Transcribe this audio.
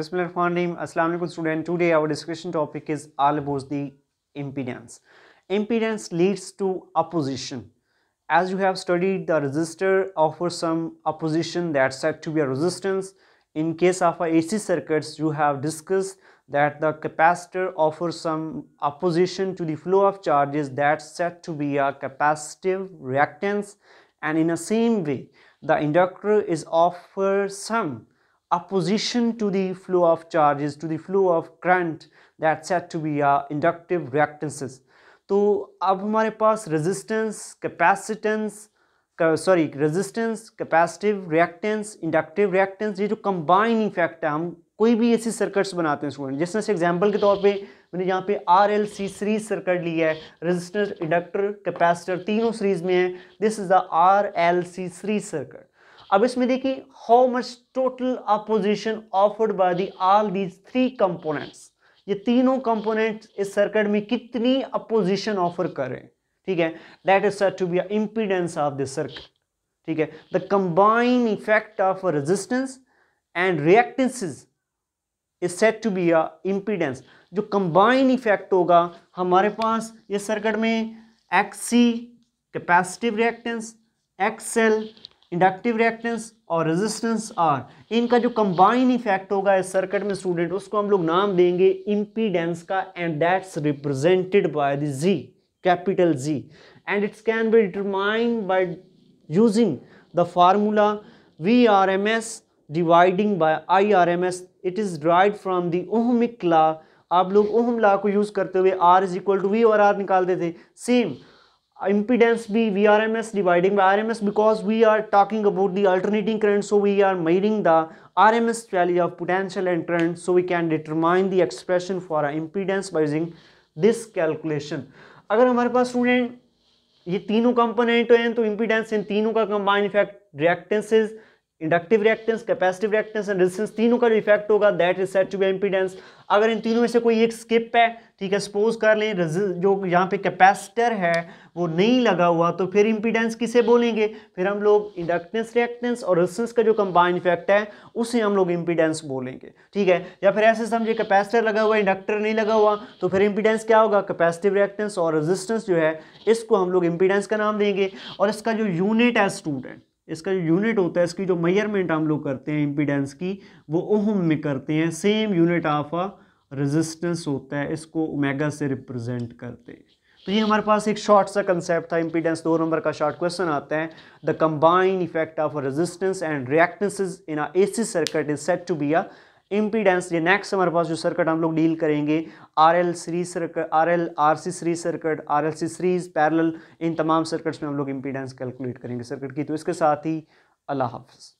Assalamu student. Today our discussion topic is all about the impedance. Impedance leads to opposition. As you have studied, the resistor offers some opposition that's said to be a resistance. In case of AC circuits, you have discussed that the capacitor offers some opposition to the flow of charges that's said to be a capacitive reactance. And in the same way, the inductor is offer some opposition to the flow of charges to the flow of current that's said to be uh, inductive reactances तो अब हमारे पास resistance capacitance sorry resistance capacitive reactance inductive reactance ये जो combine effect है हम कोई भी ऐसी सर्किट्स बनाते हैं स्टूडेंट जिसमें से एग्जांपल के तौर पे मैंने यहाँ पे R L C series circuit लिया है रेजिस्टर इंडक्टर कैपेसिटर तीनों सीरीज में है this is the R L C series circuit अब इसमें देखिए how much total opposition offered by the all these three components ये तीनों कंपोनेंट्स इस सर्किट में कितनी अपोजिशन ऑफर करें ठीक है that is set to be impedance of the circuit ठीक है the combine effect of resistance and reactances is set to be impedance जो कंबाइन इफेक्ट होगा हमारे पास ये सर्किट में XC capacitive reactance XL inductive reactance और रेजिस्टेंस आर इनका जो कंबाइन इफेक्ट होगा इस सर्किट में स्टूडेंट उसको हम लोग नाम देंगे इम्पीडेंस का and that's represented by the G capital G and its can be determine by using the formula V R M S dividing by I R M S it is derived from the ohmic law आप लोग ohm law को use करते हुए R is equal to V और R निकालते थे same impedance be vrms dividing by rms because we are talking about the alternating current so we are measuring the rms value of potential and current so we can determine the expression for our impedance by using this calculation अगर हमारे पास student ये तीनों component हैं तो impedance इन तीनों का combine effect reactances inductive reactance capacitive reactance and resistance तीनों का जो इफेक्ट होगा that is set to be impedance अगर इन तीनों में से कोई एक स्किप है ठीक है सपोज कर लें जो यहाँ पे कैपेसिटर है वो नहीं लगा हुआ तो फिर इम्पीडेंस किसे बोलेंगे फिर हम लोग इंडक्टेंस रिएक्टेंस और रेजिस्टेंस का जो कंबाइंड इफेक्ट है उसे हम लोग इम्पीडेंस बोलेंगे ठीक है या फिर ऐसे समझे कैपेसिटर लगा हुआ इंडक्टर नहीं लगा हुआ तो फिर इम्पीडेंस क्या होगा कैपेसिटिव रिएक्टेंस और रेजिस्टेंस जो है इसको हम लोग इम्पीडेंस का नाम देंगे और इसका जो यूनिट है स्टूडेंट इसका जो यूनिट होता है इसकी जो मेयरमेंट हम लोग करते हैं इम्पीडेंस की वो ओहम में करते हैं same unit of uh resistance होता है इसको ओमेगा से रिप्रेजेंट करते हैं तो ये हमारे पास एक शॉर्ट सा कंसेप्ट था इम्पीडेंस दो नंबर का शॉर्ट क्वेश्चन आता है the combined effect of resistance and reactances in A C circuit is set to be a impedance ये नेक्स्ट हमारे पास जो सर्किट हम लोग डील करेंगे R L series circuit R L R C series circuit R L C series parallel इन तमाम circuits में हम लोग इम्पीडेंस कैलकुलेट करेंगे सर्किट की तो इसके साथ ही अल्लाह हाफ